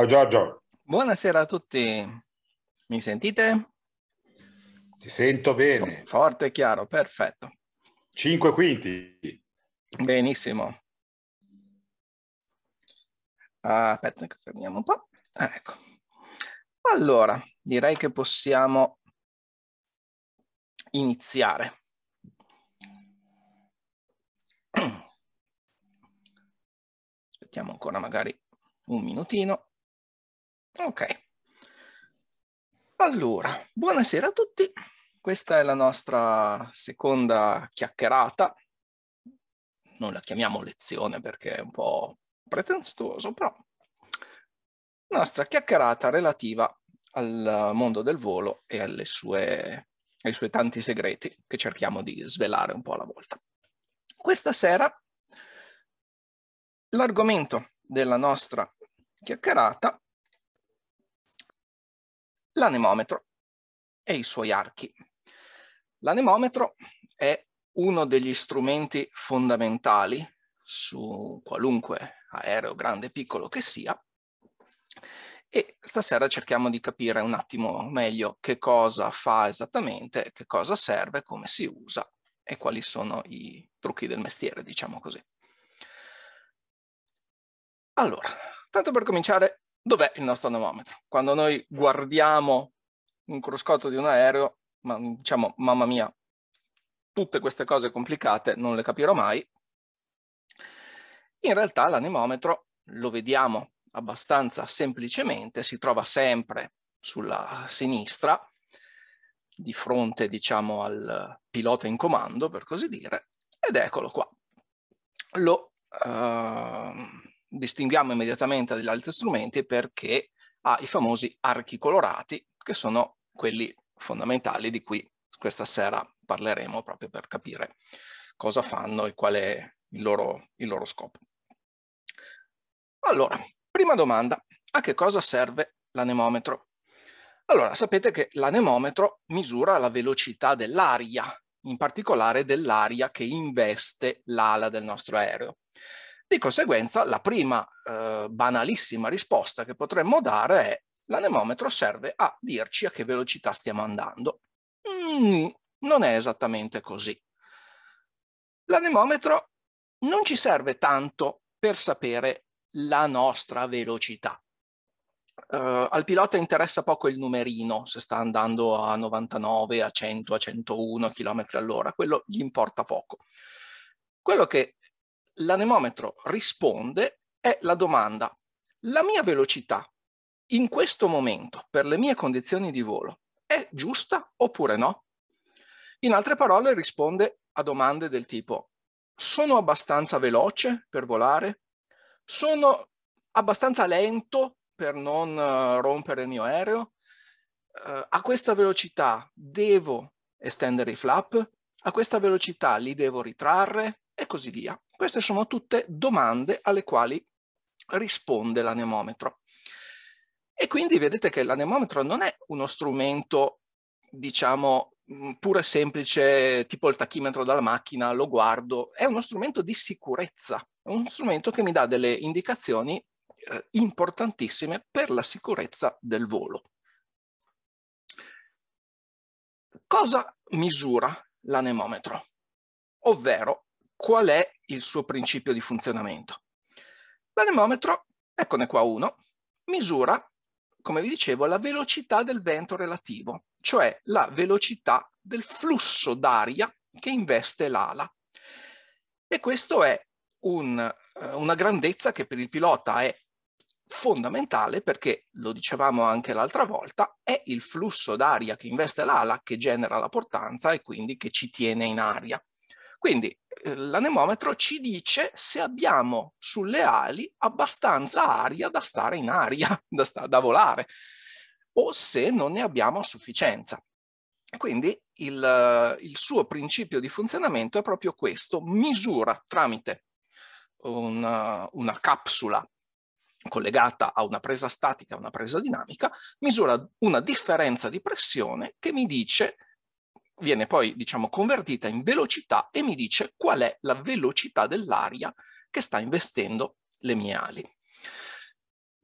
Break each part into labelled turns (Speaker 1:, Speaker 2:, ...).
Speaker 1: Ciao Giorgio. Buonasera a tutti. Mi sentite? Ti sento bene. Forte e chiaro, perfetto. Cinque quinti. Benissimo. aspetta che fermiamo un po'. Ah, ecco. Allora, direi che possiamo iniziare. Aspettiamo ancora magari un minutino. Ok. Allora, buonasera a tutti. Questa è la nostra seconda chiacchierata. Non la chiamiamo lezione perché è un po' pretenzioso, però la nostra chiacchierata relativa al mondo del volo e alle sue, ai suoi tanti segreti che cerchiamo di svelare un po' alla volta. Questa sera l'argomento della nostra chiacchierata l'anemometro e i suoi archi. L'anemometro è uno degli strumenti fondamentali su qualunque aereo, grande o piccolo che sia, e stasera cerchiamo di capire un attimo meglio che cosa fa esattamente, che cosa serve, come si usa e quali sono i trucchi del mestiere, diciamo così. Allora, tanto per cominciare, Dov'è il nostro anemometro? Quando noi guardiamo un cruscotto di un aereo, ma, diciamo, mamma mia, tutte queste cose complicate non le capirò mai. In realtà l'anemometro lo vediamo abbastanza semplicemente, si trova sempre sulla sinistra, di fronte diciamo al pilota in comando per così dire, ed eccolo qua. Lo, uh, distinguiamo immediatamente dagli altri strumenti perché ha i famosi archi colorati, che sono quelli fondamentali di cui questa sera parleremo proprio per capire cosa fanno e qual è il loro, il loro scopo. Allora, prima domanda, a che cosa serve l'anemometro? Allora, sapete che l'anemometro misura la velocità dell'aria, in particolare dell'aria che investe l'ala del nostro aereo. Di conseguenza la prima eh, banalissima risposta che potremmo dare è l'anemometro serve a dirci a che velocità stiamo andando. Mm, non è esattamente così. L'anemometro non ci serve tanto per sapere la nostra velocità. Uh, al pilota interessa poco il numerino, se sta andando a 99, a 100, a 101 km all'ora, quello gli importa poco. Quello che l'anemometro risponde è la domanda, la mia velocità in questo momento, per le mie condizioni di volo, è giusta oppure no? In altre parole risponde a domande del tipo, sono abbastanza veloce per volare? Sono abbastanza lento per non eh, rompere il mio aereo? Uh, a questa velocità devo estendere i flap? A questa velocità li devo ritrarre? E così via. Queste sono tutte domande alle quali risponde l'anemometro. E quindi vedete che l'anemometro non è uno strumento, diciamo, mm, pure semplice, tipo il tachimetro dalla macchina, lo guardo, è uno strumento di sicurezza, è uno strumento che mi dà delle indicazioni eh, importantissime per la sicurezza del volo. Cosa misura l'anemometro? Ovvero, qual è il suo principio di funzionamento. L'anemometro, eccone qua uno, misura, come vi dicevo, la velocità del vento relativo, cioè la velocità del flusso d'aria che investe l'ala. E questo è un, eh, una grandezza che per il pilota è fondamentale perché, lo dicevamo anche l'altra volta, è il flusso d'aria che investe l'ala che genera la portanza e quindi che ci tiene in aria. Quindi eh, l'anemometro ci dice se abbiamo sulle ali abbastanza aria da stare in aria, da, sta, da volare, o se non ne abbiamo a sufficienza. Quindi il, il suo principio di funzionamento è proprio questo, misura tramite una, una, capsula collegata a una presa statica e una presa dinamica, misura una differenza di pressione che mi dice viene poi, diciamo, convertita in velocità e mi dice qual è la velocità dell'aria che sta investendo le mie ali.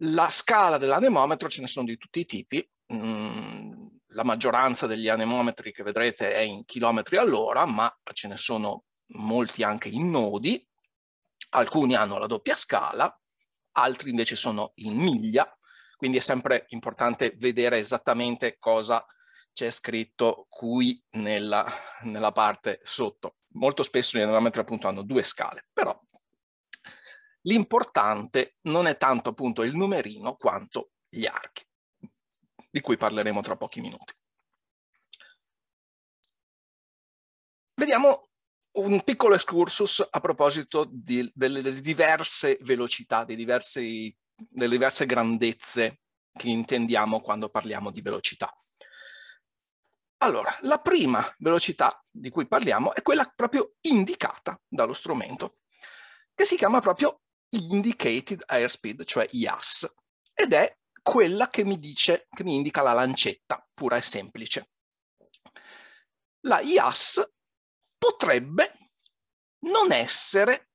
Speaker 1: La scala dell'anemometro ce ne sono di tutti i tipi. Mm, la maggioranza degli anemometri che vedrete è in chilometri all'ora, ma ce ne sono molti anche in nodi. Alcuni hanno la doppia scala, altri invece sono in miglia, quindi è sempre importante vedere esattamente cosa c'è scritto qui nella, nella, parte sotto. Molto spesso gli anerometri appunto hanno due scale, però l'importante non è tanto appunto il numerino quanto gli archi, di cui parleremo tra pochi minuti. Vediamo un piccolo excursus a proposito di, delle, delle, diverse velocità, diversi, delle diverse grandezze che intendiamo quando parliamo di velocità. Allora, la prima velocità di cui parliamo è quella proprio indicata dallo strumento, che si chiama proprio Indicated Airspeed, cioè IAS, ed è quella che mi dice, che mi indica la lancetta, pura e semplice. La IAS potrebbe non essere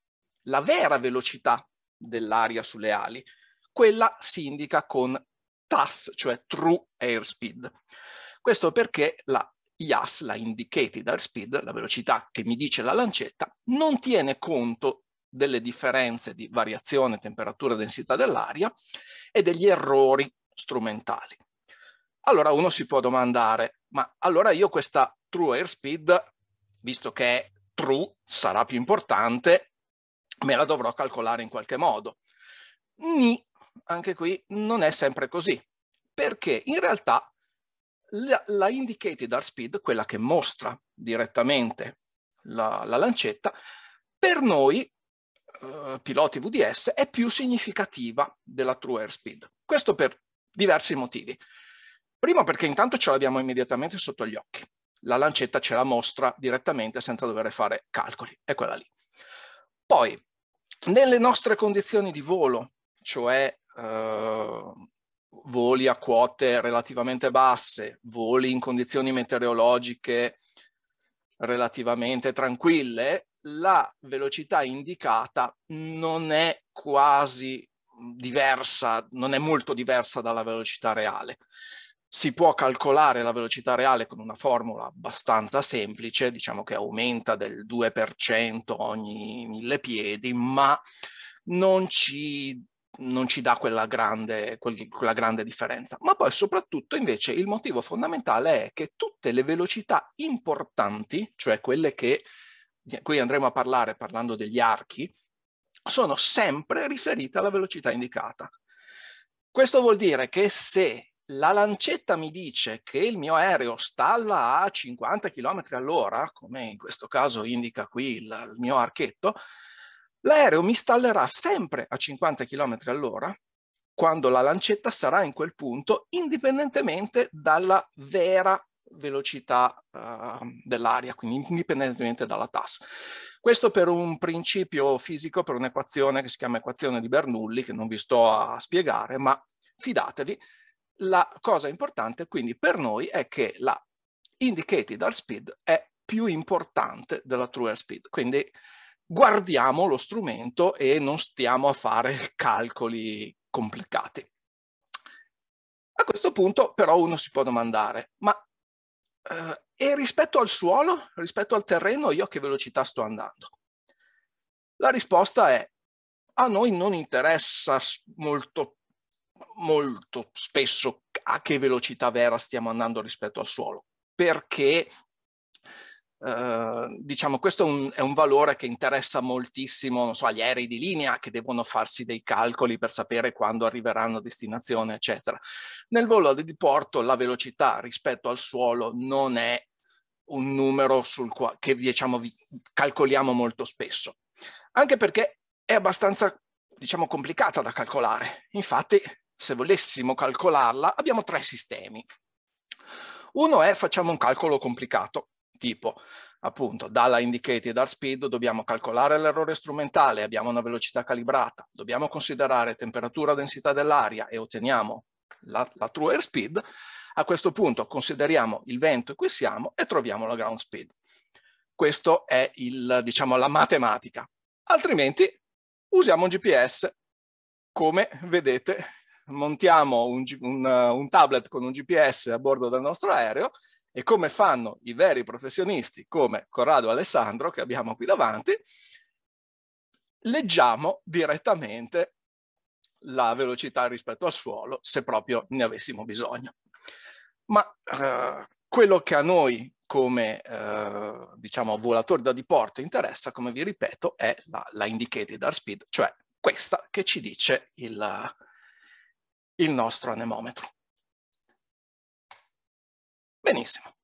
Speaker 1: la vera velocità dell'aria sulle ali, quella si indica con TAS, cioè True Airspeed, questo perché la IAS, la Indicated Air Speed, la velocità che mi dice la lancetta, non tiene conto delle differenze di variazione, temperatura, densità dell'aria e degli errori strumentali. Allora uno si può domandare, ma allora io questa true airspeed, visto che è true, sarà più importante, me la dovrò calcolare in qualche modo. Ni, anche qui non è sempre così, perché in realtà la, la indicated airspeed, quella che mostra direttamente la, la lancetta, per noi eh, piloti VDS è più significativa della true airspeed. Questo per diversi motivi. Primo perché intanto ce l'abbiamo immediatamente sotto gli occhi. La lancetta ce la mostra direttamente senza dover fare calcoli, è quella lì. Poi, nelle nostre condizioni di volo, cioè eh, voli a quote relativamente basse, voli in condizioni meteorologiche relativamente tranquille, la velocità indicata non è quasi diversa, non è molto diversa dalla velocità reale. Si può calcolare la velocità reale con una formula abbastanza semplice, diciamo che aumenta del 2% ogni mille piedi, ma non ci non ci dà quella grande, quella grande differenza. Ma poi soprattutto invece il motivo fondamentale è che tutte le velocità importanti, cioè quelle che, di cui andremo a parlare parlando degli archi, sono sempre riferite alla velocità indicata. Questo vuol dire che se la lancetta mi dice che il mio aereo stalla a 50 km all'ora, come in questo caso indica qui il, il mio archetto, L'aereo mi stallerà sempre a 50 km all'ora quando la lancetta sarà in quel punto, indipendentemente dalla vera velocità uh, dell'aria, quindi indipendentemente dalla TAS. Questo per un principio fisico, per un'equazione che si chiama equazione di Bernoulli, che non vi sto a spiegare, ma fidatevi, la cosa importante quindi per noi è che la indicated airspeed è più importante della true airspeed, quindi guardiamo lo strumento e non stiamo a fare calcoli complicati. A questo punto però uno si può domandare, ma eh, e rispetto al suolo, rispetto al terreno, io a che velocità sto andando? La risposta è, a noi non interessa molto, molto spesso a che velocità vera stiamo andando rispetto al suolo, perché Ehm, diciamo, questo è un, è un, valore che interessa moltissimo so, agli aerei di linea che devono farsi dei calcoli per sapere quando arriveranno a destinazione, eccetera. Nel volo di diporto la velocità rispetto al suolo non è un numero quale, che diciamo, calcoliamo molto spesso, anche perché è abbastanza diciamo, complicata da calcolare. Infatti, se volessimo calcolarla, abbiamo tre sistemi. Uno è facciamo un calcolo complicato, tipo appunto dalla indicated al speed dobbiamo calcolare l'errore strumentale, abbiamo una velocità calibrata, dobbiamo considerare temperatura, densità dell'aria e otteniamo la, la true air speed, a questo punto consideriamo il vento e qui siamo e troviamo la ground speed. questo è il, diciamo, la matematica. Altrimenti usiamo un GPS, come vedete montiamo un, un, un tablet con un GPS a bordo del nostro aereo e come fanno i veri professionisti come Corrado Alessandro, che abbiamo qui davanti, leggiamo direttamente la velocità rispetto al suolo, se proprio ne avessimo bisogno. Ma eh, quello che a noi come eh, diciamo volatori da diporto interessa, come vi ripeto, è la, la indicated airspeed, cioè questa che ci dice il, il nostro anemometro. Benissimo.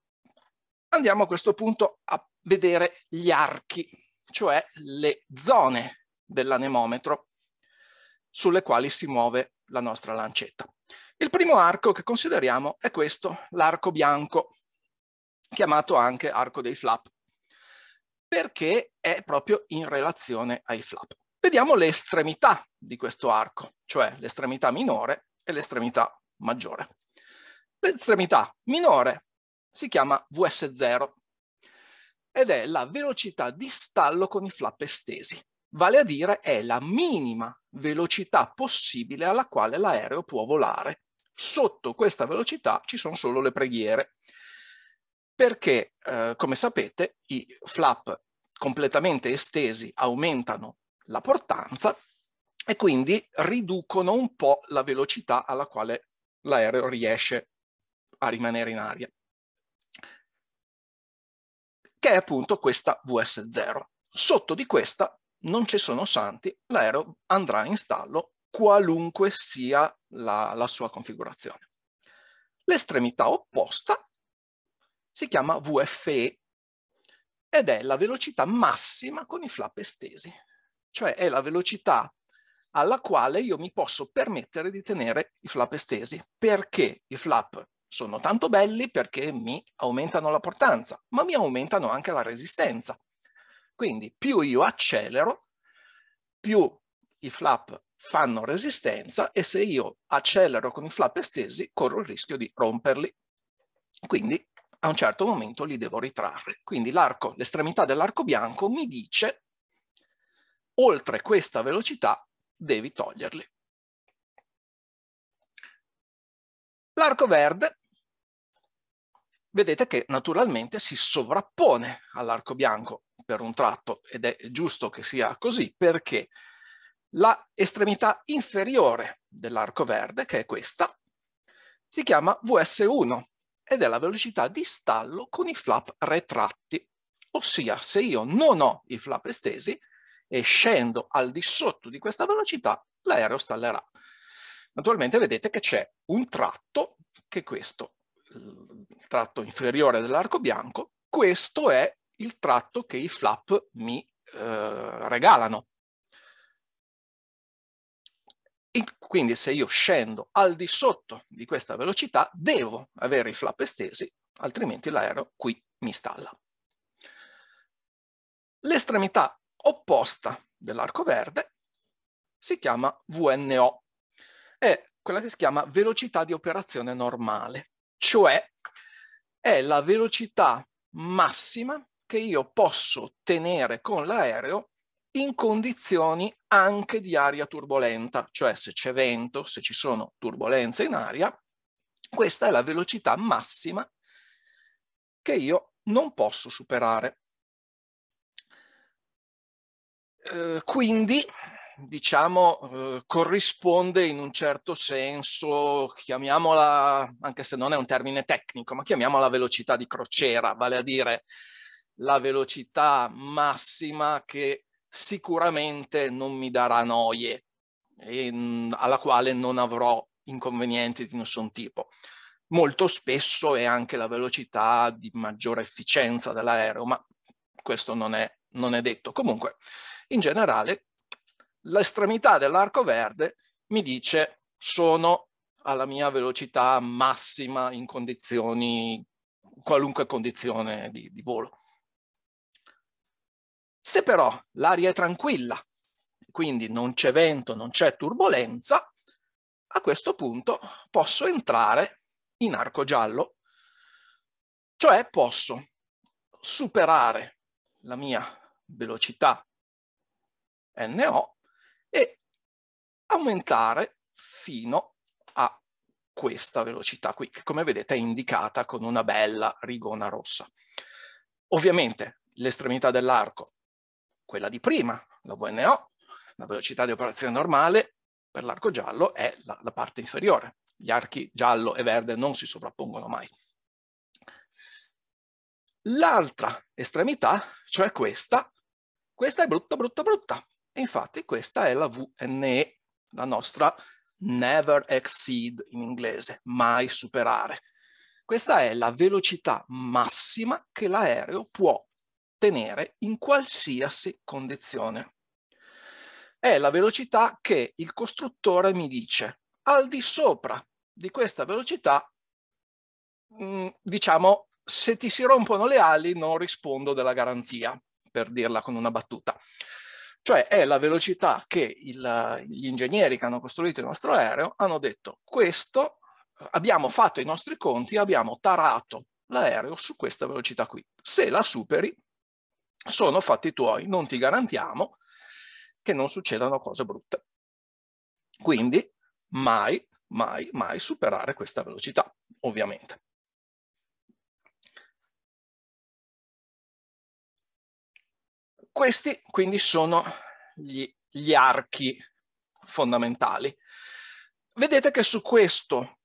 Speaker 1: Andiamo a questo punto a vedere gli archi, cioè le zone dell'anemometro sulle quali si muove la nostra lancetta. Il primo arco che consideriamo è questo, l'arco bianco, chiamato anche arco dei flap, perché è proprio in relazione ai flap. Vediamo le estremità di questo arco, cioè l'estremità minore e l'estremità maggiore. L'estremità minore si chiama VS0 ed è la velocità di stallo con i flap estesi, vale a dire è la minima velocità possibile alla quale l'aereo può volare. Sotto questa velocità ci sono solo le preghiere, perché eh, come sapete i flap completamente estesi aumentano la portanza e quindi riducono un po' la velocità alla quale l'aereo riesce a rimanere in aria che è appunto questa VS0. Sotto di questa non ci sono santi, l'aereo andrà in stallo qualunque sia la, la sua configurazione. L'estremità opposta si chiama VFE ed è la velocità massima con i flap estesi, cioè è la velocità alla quale io mi posso permettere di tenere i flap estesi, perché i flap sono tanto belli perché mi aumentano la portanza, ma mi aumentano anche la resistenza. Quindi più io accelero, più i flap fanno resistenza e se io accelero con i flap estesi corro il rischio di romperli. Quindi a un certo momento li devo ritrarre. Quindi l'estremità dell'arco bianco mi dice oltre questa velocità devi toglierli. L'arco verde, vedete che naturalmente si sovrappone all'arco bianco per un tratto ed è giusto che sia così perché la estremità inferiore dell'arco verde, che è questa, si chiama VS1 ed è la velocità di stallo con i flap retratti, ossia se io non ho i flap estesi e scendo al di sotto di questa velocità, l'aereo stallerà. Naturalmente vedete che c'è un tratto, che è questo, il tratto inferiore dell'arco bianco, questo è il tratto che i flap mi eh, regalano. E quindi se io scendo al di sotto di questa velocità, devo avere i flap estesi, altrimenti l'aereo qui mi stalla. L'estremità opposta dell'arco verde si chiama VNO, è quella che si chiama velocità di operazione normale, cioè è la velocità massima che io posso tenere con l'aereo in condizioni anche di aria turbolenta, cioè se c'è vento, se ci sono turbolenze in aria, questa è la velocità massima che io non posso superare. Eh, quindi diciamo, eh, corrisponde in un certo senso, chiamiamola, anche se non è un termine tecnico, ma chiamiamola velocità di crociera, vale a dire la velocità massima che sicuramente non mi darà noie e mm, alla quale non avrò inconvenienti di nessun tipo. Molto spesso è anche la velocità di maggiore efficienza dell'aereo, ma questo non è, non è detto. Comunque, in generale, l'estremità dell'arco verde mi dice sono alla mia velocità massima in condizioni, qualunque condizione di, di volo. Se però l'aria è tranquilla, quindi non c'è vento, non c'è turbolenza, a questo punto posso entrare in arco giallo, cioè posso superare la mia velocità NO e aumentare fino a questa velocità qui, che come vedete è indicata con una bella rigona rossa. Ovviamente l'estremità dell'arco, quella di prima, la VNO, la velocità di operazione normale per l'arco giallo è la, la parte inferiore. Gli archi giallo e verde non si sovrappongono mai. L'altra estremità, cioè questa, questa è brutta, brutta, brutta, e infatti questa è la VNE, la nostra never exceed in inglese, mai superare. Questa è la velocità massima che l'aereo può tenere in qualsiasi condizione. È la velocità che il costruttore mi dice, al di sopra di questa velocità, mm, diciamo, se ti si rompono le ali non rispondo della garanzia, per dirla con una battuta. Cioè è la velocità che il, gli ingegneri che hanno costruito il nostro aereo hanno detto questo, abbiamo fatto i nostri conti, abbiamo tarato l'aereo su questa velocità qui. Se la superi, sono fatti tuoi, non ti garantiamo che non succedano cose brutte. Quindi mai, mai, mai superare questa velocità, ovviamente. Questi quindi sono gli, gli archi fondamentali. Vedete che su questo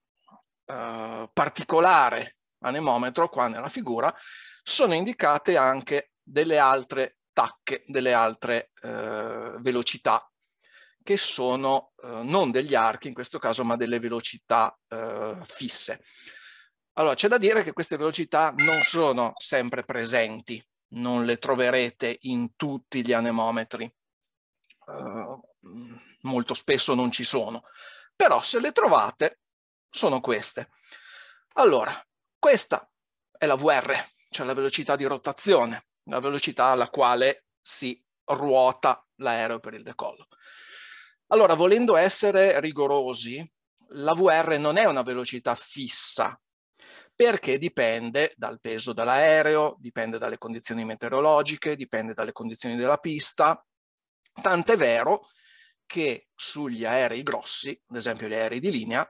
Speaker 1: eh, particolare anemometro, qua nella figura, sono indicate anche delle altre tacche, delle altre eh, velocità che sono eh, non degli archi in questo caso, ma delle velocità eh, fisse. Allora, c'è da dire che queste velocità non sono sempre presenti non le troverete in tutti gli anemometri. Uh, molto spesso non ci sono, però se le trovate sono queste. Allora, questa è la VR, cioè la velocità di rotazione, la velocità alla quale si ruota l'aereo per il decollo. Allora, volendo essere rigorosi, la VR non è una velocità fissa, perché dipende dal peso dell'aereo, dipende dalle condizioni meteorologiche, dipende dalle condizioni della pista. Tant'è vero che sugli aerei grossi, ad esempio gli aerei di linea,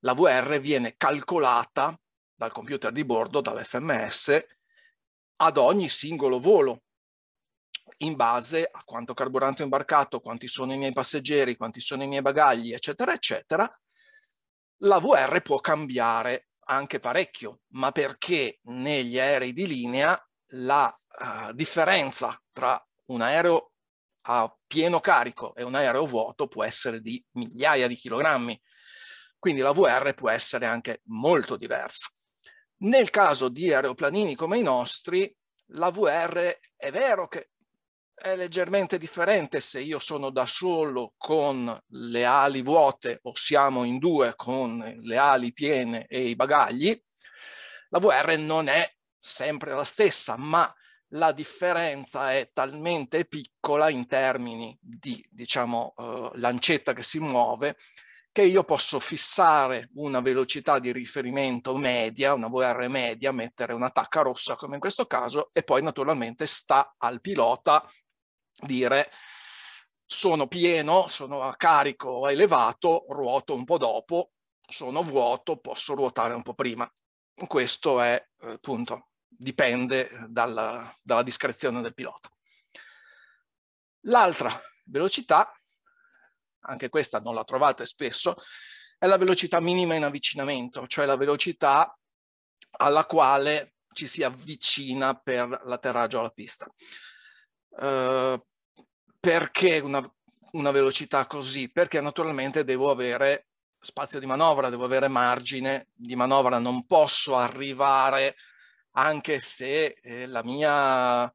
Speaker 1: la VR viene calcolata dal computer di bordo, dall'FMS, ad ogni singolo volo, in base a quanto carburante ho imbarcato, quanti sono i miei passeggeri, quanti sono i miei bagagli, eccetera, eccetera, la VR può cambiare anche parecchio, ma perché negli aerei di linea la uh, differenza tra un aereo a pieno carico e un aereo vuoto può essere di migliaia di chilogrammi. Quindi la VR può essere anche molto diversa. Nel caso di aeroplanini come i nostri, la VR è vero che è leggermente differente se io sono da solo con le ali vuote o siamo in due con le ali piene e i bagagli. La VR non è sempre la stessa, ma la differenza è talmente piccola in termini di, diciamo, eh, lancetta che si muove, che io posso fissare una velocità di riferimento media, una VR media, mettere una tacca rossa come in questo caso, e poi naturalmente sta al pilota dire sono pieno, sono a carico elevato, ruoto un po' dopo, sono vuoto, posso ruotare un po' prima. Questo è eh, appunto, dipende dalla, dalla discrezione del pilota. L'altra velocità, anche questa non la trovate spesso, è la velocità minima in avvicinamento, cioè la velocità alla quale ci si avvicina per l'atterraggio alla pista. Eh, perché una, una velocità così? Perché naturalmente devo avere spazio di manovra, devo avere margine di manovra, non posso arrivare anche se eh, la mia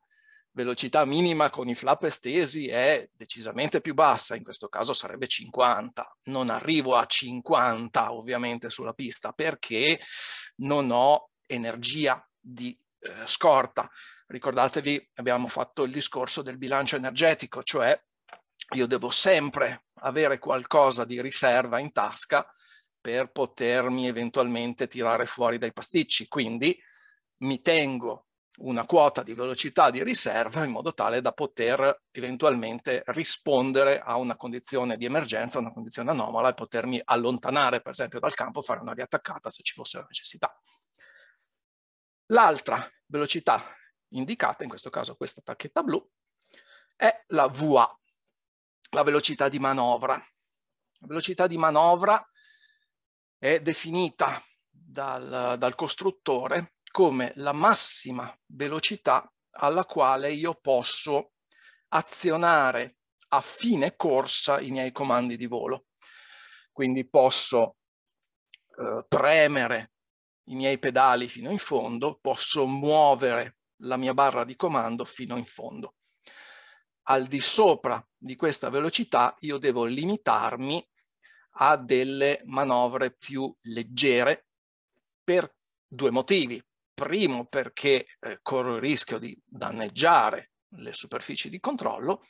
Speaker 1: velocità minima con i flap estesi è decisamente più bassa, in questo caso sarebbe 50. Non arrivo a 50 ovviamente sulla pista perché non ho energia di eh, scorta. Ricordatevi, abbiamo fatto il discorso del bilancio energetico, cioè io devo sempre avere qualcosa di riserva in tasca per potermi eventualmente tirare fuori dai pasticci. Quindi mi tengo una quota di velocità di riserva in modo tale da poter eventualmente rispondere a una condizione di emergenza, una condizione anomala e potermi allontanare per esempio dal campo, fare una riattaccata se ci fosse la necessità. L'altra velocità indicata, in questo caso questa tacchetta blu, è la VA, la velocità di manovra. La velocità di manovra è definita dal, dal costruttore come la massima velocità alla quale io posso azionare a fine corsa i miei comandi di volo. Quindi posso eh, premere i miei pedali fino in fondo, posso muovere la mia barra di comando fino in fondo. Al di sopra di questa velocità io devo limitarmi a delle manovre più leggere per due motivi. Primo perché eh, corro il rischio di danneggiare le superfici di controllo,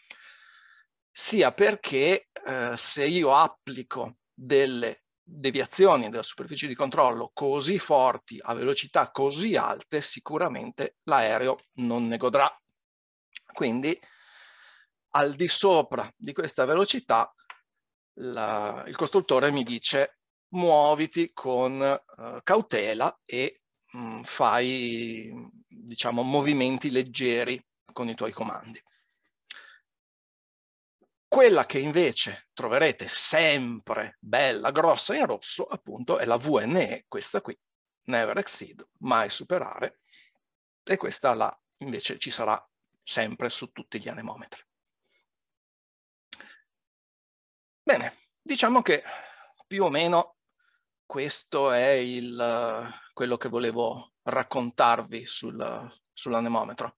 Speaker 1: sia perché eh, se io applico delle deviazioni della superficie di controllo così forti, a velocità così alte, sicuramente l'aereo non ne godrà. Quindi al di sopra di questa velocità la, il costruttore mi dice muoviti con uh, cautela e mh, mm, fai diciamo movimenti leggeri con i tuoi comandi. Quella che invece troverete sempre bella, grossa in rosso, appunto, è la VNE, questa qui, Never Exceed, mai superare, e questa là invece ci sarà sempre su tutti gli anemometri. Bene, diciamo che più o meno questo è il, quello che volevo raccontarvi sul, sull'anemometro.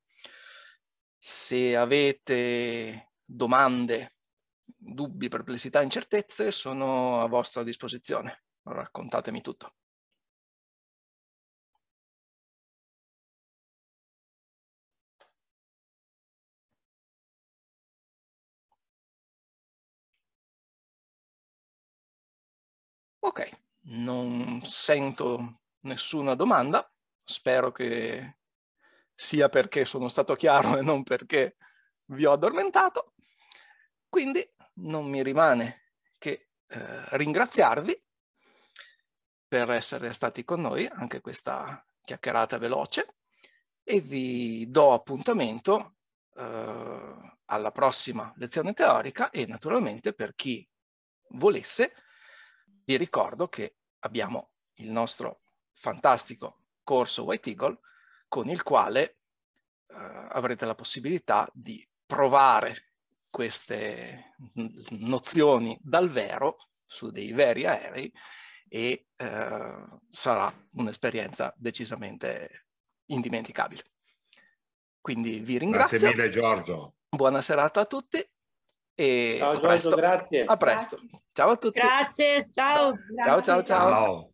Speaker 1: Se avete domande dubbi, perplessità, incertezze sono a vostra disposizione. Raccontatemi tutto. Ok, non sento nessuna domanda, spero che sia perché sono stato chiaro e non perché vi ho addormentato. Quindi non mi rimane che eh, ringraziarvi per essere stati con noi anche questa chiacchierata veloce e vi do appuntamento eh, alla prossima lezione teorica e naturalmente per chi volesse vi ricordo che abbiamo il nostro fantastico corso White Eagle con il quale eh, avrete la possibilità di provare queste nozioni dal vero su dei veri aerei e eh, sarà un'esperienza decisamente indimenticabile. Quindi vi ringrazio. Grazie mille Giorgio. Buona serata a tutti e ciao, a, presto. Giorgio, a presto. Ciao a tutti. Grazie, ciao. Ciao, ciao, ciao. ciao.